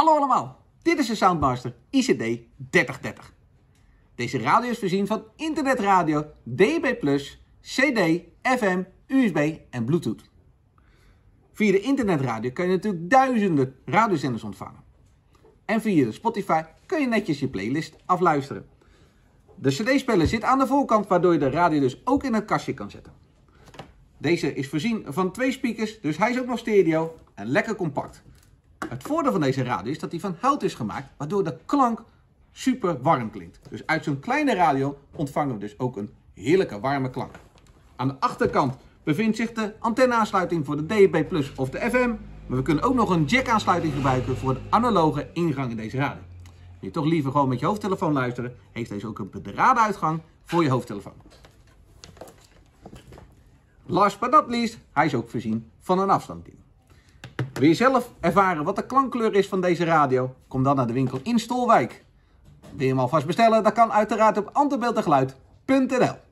Hallo allemaal, dit is de Soundmaster ICD 3030. Deze radio is voorzien van internetradio, DB+, CD, FM, USB en Bluetooth. Via de internetradio kun je natuurlijk duizenden radiozenders ontvangen. En via de Spotify kun je netjes je playlist afluisteren. De CD-speler zit aan de voorkant, waardoor je de radio dus ook in het kastje kan zetten. Deze is voorzien van twee speakers, dus hij is ook nog stereo en lekker compact. Het voordeel van deze radio is dat die van hout is gemaakt, waardoor de klank super warm klinkt. Dus uit zo'n kleine radio ontvangen we dus ook een heerlijke warme klank. Aan de achterkant bevindt zich de antenneaansluiting voor de DAB Plus of de FM. Maar we kunnen ook nog een jack-aansluiting gebruiken voor de analoge ingang in deze radio. Wil je toch liever gewoon met je hoofdtelefoon luisteren, heeft deze ook een bedrade uitgang voor je hoofdtelefoon. Last but not least, hij is ook voorzien van een afstandsbediening. Wil je zelf ervaren wat de klankkleur is van deze radio? Kom dan naar de winkel in Stolwijk. Wil je hem alvast bestellen? Dat kan uiteraard op anterbeeldengeluid.nl